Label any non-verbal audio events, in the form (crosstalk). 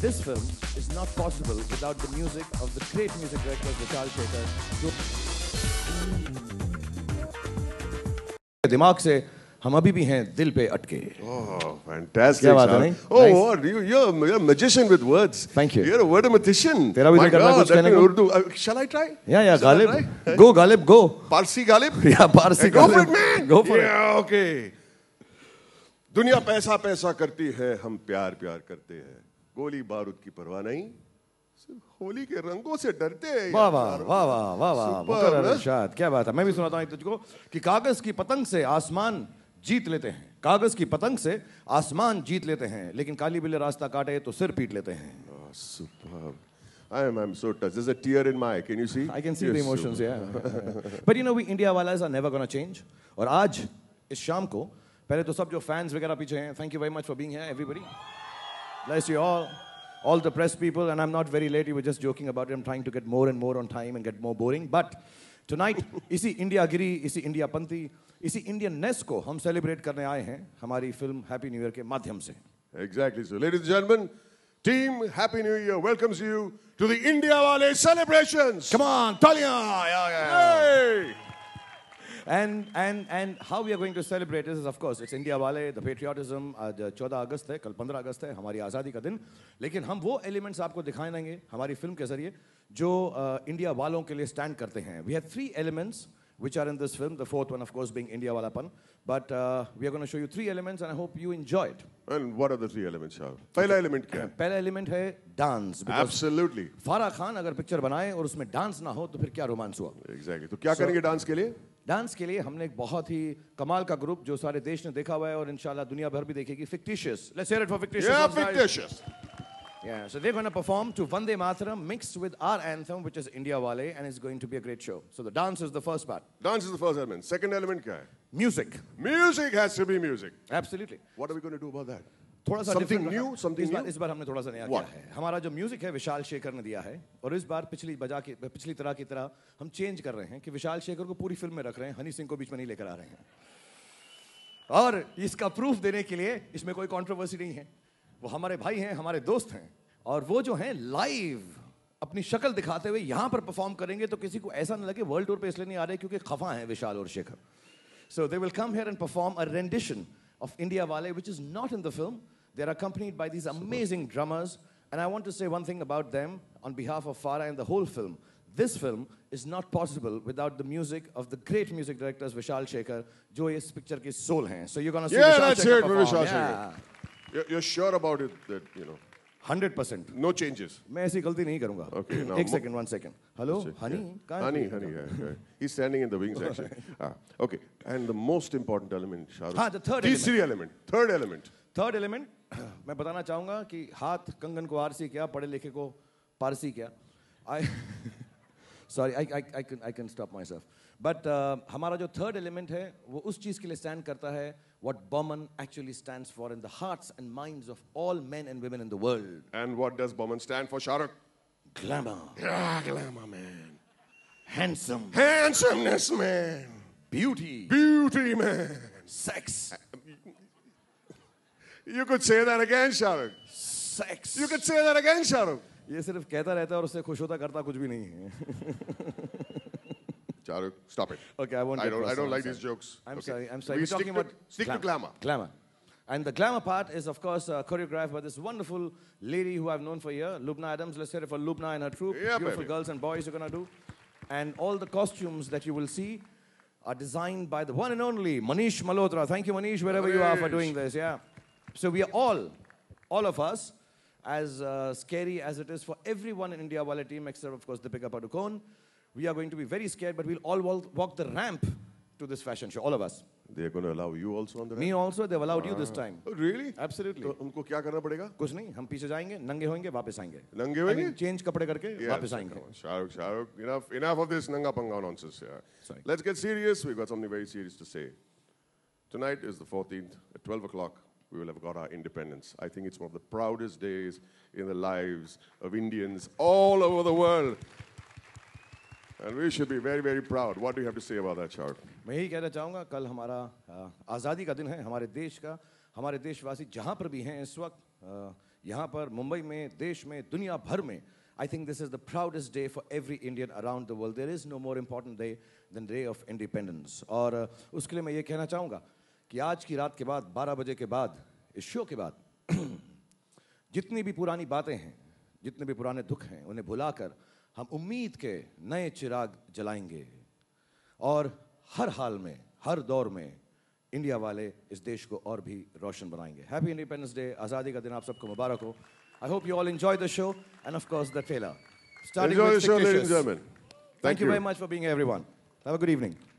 This film is not possible without the music of the great music director Vishal Shekhar. दिमाग से हम अभी भी हैं दिल पे अटके फैंटास्टिक oh, क्या बात है नहीं you you are magician with words thank you you are a word magician तेरा भी तो करना कुछ कहने को उर्दू शैल आई ट्राई या या गालिब गो गालिब गो पारसी गालिब या Parsi Ghalib go for it okay दुनिया पैसा पैसा करती है हम प्यार प्यार करते हैं गोली बारूद की परवाह नहीं सिर्फ होली के रंगों से डरते हैं वाह वाह वाह वाह वाह वाह क्या बात है मैं भी सुनाता हूँ तुझको कि कागज की पतंग से आसमान जीत लेते हैं कागज की पतंग से आसमान जीत लेते हैं लेकिन काली बिल्ले रास्ता काटे तो सिर पीट लेते हैं super I am. I'm so touched. There's a tear in my eye. Can you see? I can see yes, the emotions. Yeah. But you know, we India wallahs are never gonna change. And today, this evening, first of all, सब जो fans वगैरह पीछे thank you very much for being here, everybody. Bless you all. All the press people, and I'm not very late. We were just joking about it. I'm trying to get more and more on time and get more boring. But tonight, (laughs) Giri, you see, India Panti, you see, Indianness को हम celebrate करने आए हैं हमारी film Happy New Year के माध्यम से Exactly. So, ladies and gentlemen, team Happy New Year welcomes you to the India Wale celebrations. Come on, Talia! Yeah, yeah. Hey! And, and, and how we are going to celebrate this is, of course, it's India wale, the patriotism, aaj आज चौदह अगस्त है कल पंद्रह अगस्त है हमारी आज़ादी का दिन लेकिन हम वो एलिमेंट्स आपको hamari film ke zariye jo uh, india walon ke liye stand karte hain we have three elements which are in this film, the fourth one, of course, being India wala pan But uh, we are going to show you three elements, and I hope you enjoy it. And what are the three elements, Shah? pehla element kya hai pehla element hai dance. Absolutely. farah khan agar picture banaye aur usme dance na ho to fir kya romance hua Exactly. to kya so, करेंगे dance ke liye dance के लिए हमने एक बहुत ही कमाल का group जो सारे देश ने देखा हुआ है और इंशाल्लाह दुनिया भर भी देखेगी fictitious let's hear it for fictitious या फिक्टिशियस या so they are gonna perform to Vande Mataram mixed with our anthem which is India वाले and is going to be a great show so the dance is the first part dance is the first element second element क्या है music music has to be music absolutely what are we gonna do about that थोड़ा सा something new, something इस बार, इस बार हमने थोड़ा सा नया What? किया है हमारा जो म्यूजिक है विशाल शेखर ने दिया है और इस बार पिछली बजा के पिछली तरह की तरह हम चेंज कर रहे हैं कि विशाल शेखर को पूरी फिल्म में रख रहे हैं हनी सिंह को बीच में नहीं लेकर आ रहे हैं और इसका प्रूफ देने के लिए इसमें कोई कॉन्ट्रोवर्सी नहीं है वो हमारे भाई हैं हमारे दोस्त हैं और वो जो हैं लाइव अपनी शक्ल दिखाते हुए यहां पर परफॉर्म करेंगे तो किसी को ऐसा ना लगे वर्ल्ड टूर पे इसलिए नहीं आ रहे क्योंकि खफा हैं विशाल और Shekhar so they will come here and perform a rendition of India वाले which is not in the film They're accompanied by these amazing drummers. And I want to say one thing about them on behalf of Farah and the whole film. This film is not possible without the music of the great music directors Vishal Shekhar, who is इस picture soul हैं. So you're gonna see yeah, Vishal let's Shekhar hear it Vishal Shekhar. You're, you're sure about it that you know. 100%. No changes. मैं ऐसी गलती नहीं करूंगा. Okay, now. One second. one second. Hello, honey. Yeah. Honey, honey. Yeah, yeah. He's standing in the wings (laughs) actually. ah, okay. And the most important element, Shahrukh. Ah, the third. तीसरी element. element. Third element. Third element मैं बताना चाहूँगा कि हाथ कंगन को RC क्या पढ़े लिखे को पारसी क्या sorry I I I can stop myself but हमारा जो थर्ड एलिमेंट है वो उस चीज़ के लिए स्टैंड करता है what Boman actually stand for in the hearts and mind of all man and women in the world and what does Boman stand for Shahrukh glamour glamour man handsome handsomeness man beauty beauty man sex You could say that again, Shahrukh. Sex. You could say that again, Shahrukh. ये सिर्फ कहता रहता है और उससे खुश होता करता कुछ भी नहीं है (laughs) stop it. Okay, I won't. I don't. I don't like these jokes. I'm sorry. I'm sorry. We are talking about stick glamour. to glamour. Glamour, and the glamour part is, of course, uh, choreographed by this wonderful lady who I've known for a year, Lubna Adams. Let's hear it for Lubna and her troupe. Yeah, Beautiful baby. girls and boys you're gonna do, and all the costumes that you will see are designed by the one and only Manish Malhotra. Thank you, Manish, wherever Manish. you are for doing this. Yeah. So we are all, all of us, as uh, scary as it is for everyone in India Wala team, except of course the Deepika Padukone, we are going to be very scared, but we'll all walk the ramp to this fashion show, all of us. They're going to allow you also on the ramp. Me also, they've allowed ah. you this ah. time. Oh, really? Absolutely. तो उनको क्या करना पड़ेगा? कुछ नहीं, हम पीछे जाएंगे, नंगे होंगे, वापस आएंगे. नंगे होंगे? I mean, change कपड़े करके yes, वापस आएंगे. Shahrukh, Shahrukh, enough, enough of this nanga panga nonsense. Yeah. Sorry. Let's get serious. We've got something very serious to say. Tonight is the 14th at 12 o'clock we will have got our independence. I think it's one of the proudest days in the lives of Indians all over the world. And we should be very, very proud. What do you have to say about that, Sharp? मैं यही कहना चाहूँगा कल हमारा आज़ादी का दिन है हमारे देश का हमारे देशवासी जहाँ पर भी हैं इस वक्त यहाँ पर मुंबई में देश में दुनिया भर में I think this is the proudest day for every Indian around the world. There is no more important day than Day of Independence. और उसके लिए मैं ये कहना चाहूँगा कि आज की रात के बाद 12 बजे के बाद इस शो के बाद (clears throat) जितनी भी पुरानी बातें हैं जितने भी पुराने दुख हैं उन्हें भुलाकर हम उम्मीद के नए चिराग जलाएंगे और हर हाल में हर दौर में इंडिया वाले इस देश को और भी रोशन बनाएंगे हैप्पी इंडिपेंडेंस डे आज़ादी का दिन आप सबको मुबारक हो I hope you all enjoy the show and of course the trailer Starting enjoy the show, Thank, you very much for being here, everyone. Have a good evening.